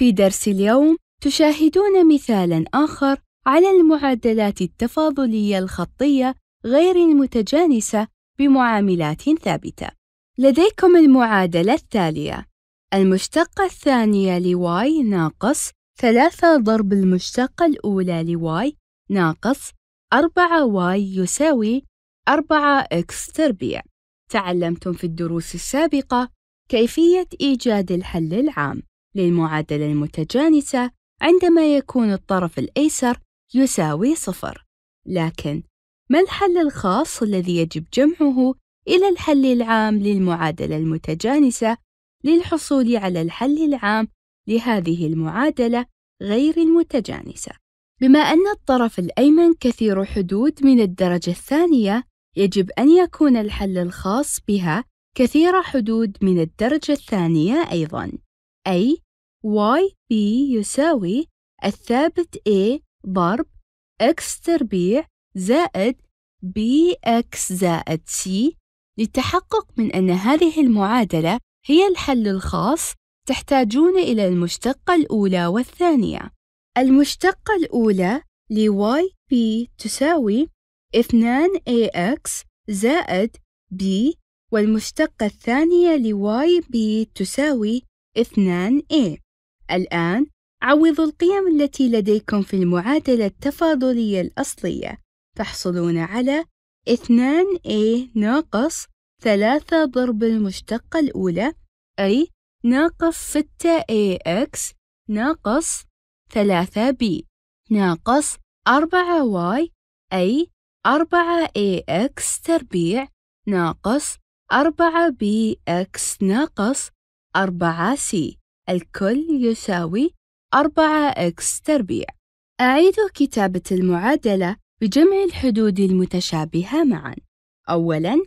في درس اليوم تشاهدون مثالا آخر على المعادلات التفاضلية الخطية غير المتجانسة بمعاملات ثابتة. لديكم المعادلة التالية: المشتقة الثانية لواي y ناقص ثلاثة ضرب المشتقة الأولى لواي y ناقص 4y يساوي 4x تربيع. تعلمتم في الدروس السابقة كيفية إيجاد الحل العام. للمعادلة المتجانسة عندما يكون الطرف الأيسر يساوي صفر، لكن ما الحل الخاص الذي يجب جمعه إلى الحل العام للمعادلة المتجانسة للحصول على الحل العام لهذه المعادلة غير المتجانسة؟ بما أن الطرف الأيمن كثير حدود من الدرجة الثانية، يجب أن يكون الحل الخاص بها كثير حدود من الدرجة الثانية أيضًا. أي y b يساوي الثابت A ضرب x تربيع زائد bx زائد c للتحقق من أن هذه المعادلة هي الحل الخاص تحتاجون إلى المشتقة الأولى والثانية المشتقة الأولى ل y b تساوي 2ax زائد b والمشتقة الثانية ل y b تساوي اثنان a الآن عوضوا القيم التي لديكم في المعادلة التفاضلية الأصلية تحصلون على 2A ناقص 3 ضرب المشتقة الأولى أي ناقص 6AX ناقص 3B ناقص 4Y أي 4AX تربيع ناقص 4BX ناقص أربعة C الكل يساوي أربعة X تربيع أعيد كتابة المعادلة بجمع الحدود المتشابهة معا أولاً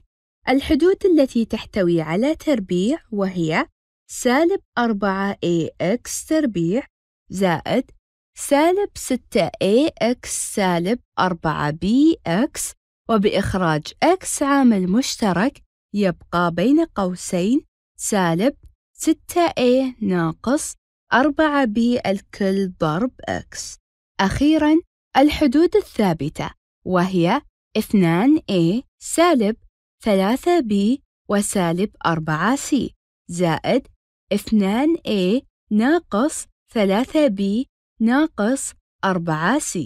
الحدود التي تحتوي على تربيع وهي سالب 4ax تربيع زائد سالب 6ax سالب 4bx وبإخراج x عامل مشترك يبقى بين قوسين سالب 6 a ناقص 4 b الكل ضرب x أخيراً الحدود الثابتة وهي 2a سالب 3b وسالب 4c زائد 2a ناقص 3b ناقص 4c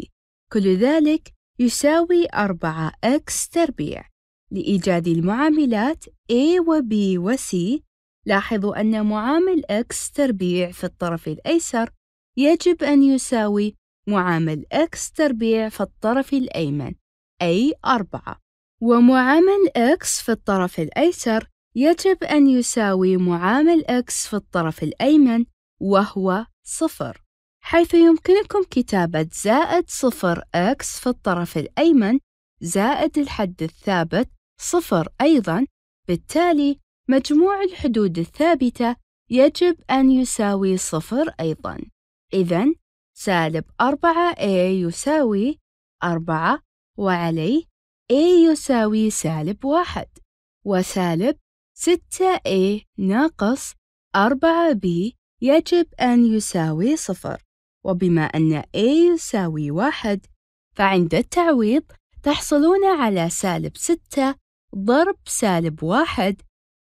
كل ذلك يساوي 4x تربيع لإيجاد المعاملات a و b و c لاحظوا أن معامل x تربيع في الطرف الأيسر يجب أن يساوي معامل x تربيع في الطرف الأيمن أي أربعة ومعامل x في الطرف الأيسر يجب أن يساوي معامل x في الطرف الأيمن وهو صفر حيث يمكنكم كتابة زائد صفر x في الطرف الأيمن زائد الحد الثابت صفر أيضا بالتالي مجموع الحدود الثابتة يجب أن يساوي صفر أيضا إذا سالب 4a يساوي 4 وعليه a يساوي سالب واحد وسالب 6a ناقص 4b يجب أن يساوي صفر وبما أن a يساوي واحد فعند التعويض تحصلون على سالب 6 ضرب سالب واحد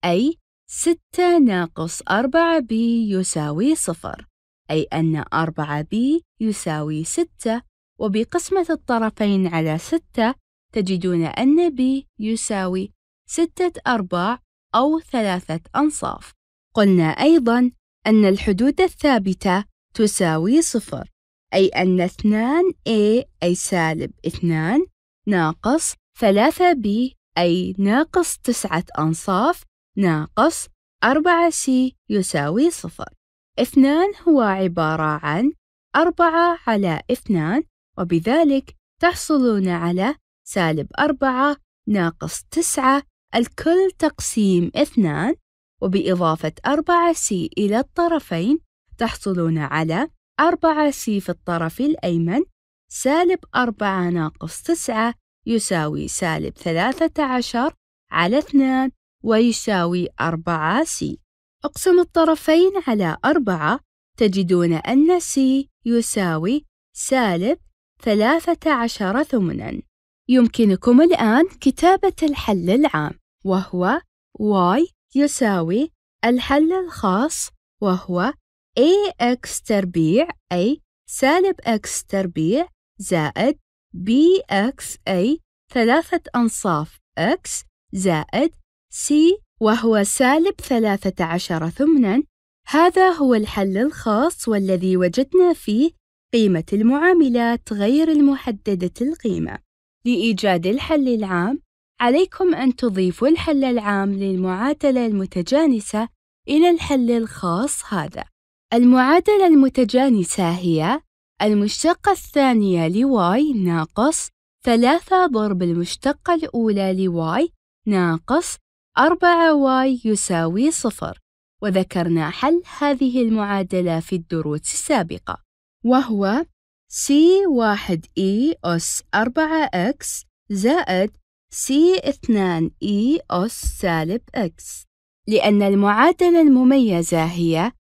أي ستة ناقص أربعة b يساوي صفر أي أن أربعة b يساوي ستة وبقسمة الطرفين على ستة تجدون أن b يساوي ستة أرباع أو ثلاثة أنصاف قلنا أيضا أن الحدود الثابتة تساوي صفر أي أن اثنان a أي سالب اثنان ناقص ثلاثة b أي ناقص تسعة أنصاف ناقص 4C يساوي صفر اثنان هو عبارة عن أربعة على اثنان وبذلك تحصلون على سالب أربعة ناقص تسعة الكل تقسيم اثنان وبإضافة أربعة C إلى الطرفين تحصلون على أربعة C في الطرف الأيمن سالب أربعة ناقص تسعة يساوي سالب ثلاثة عشر على اثنان ويساوي أربعة سي اقسم الطرفين على أربعة تجدون أن سي يساوي سالب ثلاثة عشر ثمناً يمكنكم الآن كتابة الحل العام وهو y يساوي الحل الخاص وهو ax تربيع أي سالب x تربيع زائد bx أي ثلاثة أنصاف x زائد سي وهو سالب 13 ثمناً هذا هو الحل الخاص والذي وجدنا فيه قيمة المعاملات غير المحددة القيمة. لإيجاد الحل العام، عليكم أن تضيفوا الحل العام للمعادلة المتجانسة إلى الحل الخاص هذا. المعادلة المتجانسة هي المشتقة الثانية لواي y ناقص ثلاثة ضرب المشتقة الأولى لواي y ناقص 4y يساوي صفر وذكرنا حل هذه المعادلة في الدروس السابقة وهو C1E أس 4X زائد C2E أس سالب X لأن المعادلة المميزة هي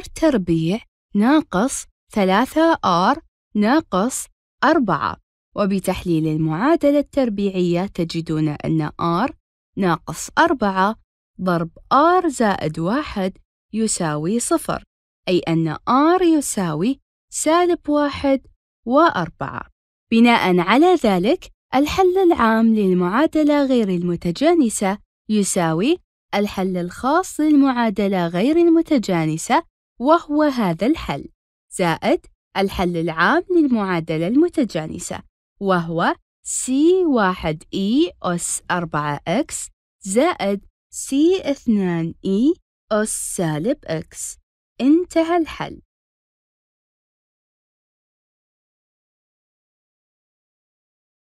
R تربيع ناقص 3R ناقص 4 وبتحليل المعادلة التربيعية تجدون أن R ناقص أربعة ضرب R زائد واحد يساوي صفر أي أن R يساوي سالب واحد وأربعة بناء على ذلك الحل العام للمعادلة غير المتجانسة يساوي الحل الخاص للمعادلة غير المتجانسة وهو هذا الحل زائد الحل العام للمعادلة المتجانسة وهو سي واحد إي أس أربعة إكس زائد سي اثنان إي e أس سالب إكس انتهى الحل